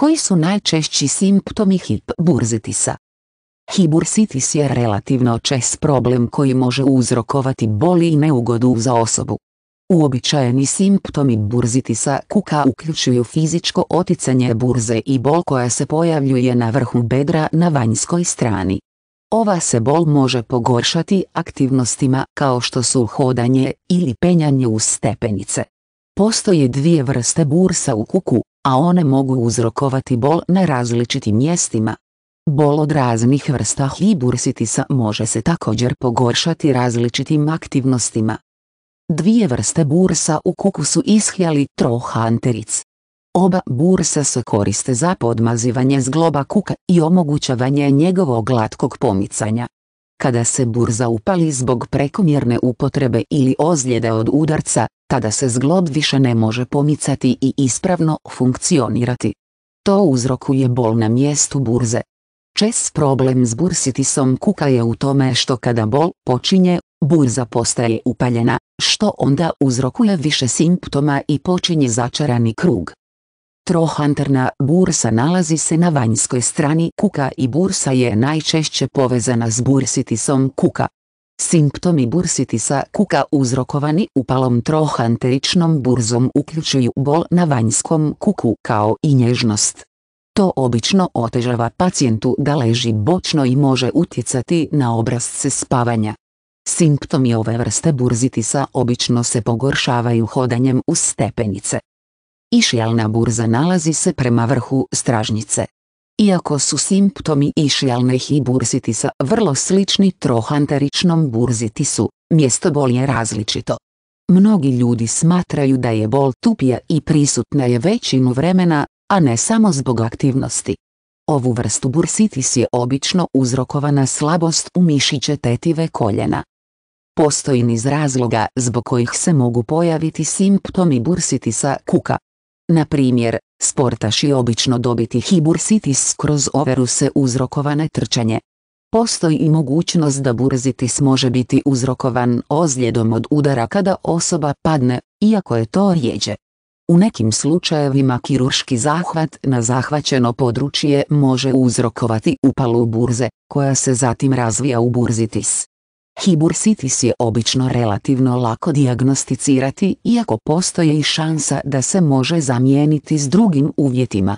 Koji su najčešći simptomi burzitisa. Hibursitis je relativno čest problem koji može uzrokovati boli i neugodu za osobu. Uobičajeni simptomi burzitisa kuka uključuju fizičko oticanje burze i bol koja se pojavljuje na vrhu bedra na vanjskoj strani. Ova se bol može pogoršati aktivnostima kao što su hodanje ili penjanje uz stepenice. Postoje dvije vrste bursa u kuku, a one mogu uzrokovati bol na različitim mjestima. Bol od raznih vrsta hibursitisa može se također pogoršati različitim aktivnostima. Dvije vrste bursa u kuku su ishjali trohanteric. Oba bursa se koriste za podmazivanje zgloba kuka i omogućavanje njegovog glatkog pomicanja. Kada se burza upali zbog prekomjerne upotrebe ili ozljede od udarca, tada se zglob više ne može pomicati i ispravno funkcionirati. To uzrokuje bol na mjestu burze. Čest problem s bursitisom kuka je u tome što kada bol počinje, burza postaje upaljena, što onda uzrokuje više simptoma i počinje začarani krug. Trohanterna bursa nalazi se na vanjskoj strani kuka i bursa je najčešće povezana s bursitisom kuka. Simptomi bursitisa kuka uzrokovani upalom trohanteričnom burzom uključuju bol na vanjskom kuku kao i nježnost. To obično otežava pacijentu da leži bočno i može utjecati na obrazce spavanja. Simptomi ove vrste burzitisa obično se pogoršavaju hodanjem uz stepenice, Išijalna burza nalazi se prema vrhu stražnice. Iako su simptomi išijalnih i bursitisa vrlo slični trohanteričnom burzitisu, mjesto bolje je različito. Mnogi ljudi smatraju da je bol tupija i prisutna je većinu vremena, a ne samo zbog aktivnosti. Ovu vrstu bursitis je obično uzrokovana slabost u mišiće tetive koljena. Postoji niz razloga zbog kojih se mogu pojaviti simptomi bursitisa kuka, na primjer, sportaši obično dobiti hibursitis kroz overuse uzrokovane trčanje. Postoji i mogućnost da burzitis može biti uzrokovan ozljedom od udara kada osoba padne, iako je to rijeđe. U nekim slučajevima kirurški zahvat na zahvaćeno područje može uzrokovati upalu burze, koja se zatim razvija u burzitis. Hibursitis je obično relativno lako dijagnosticirati iako postoje i šansa da se može zamijeniti s drugim uvjetima.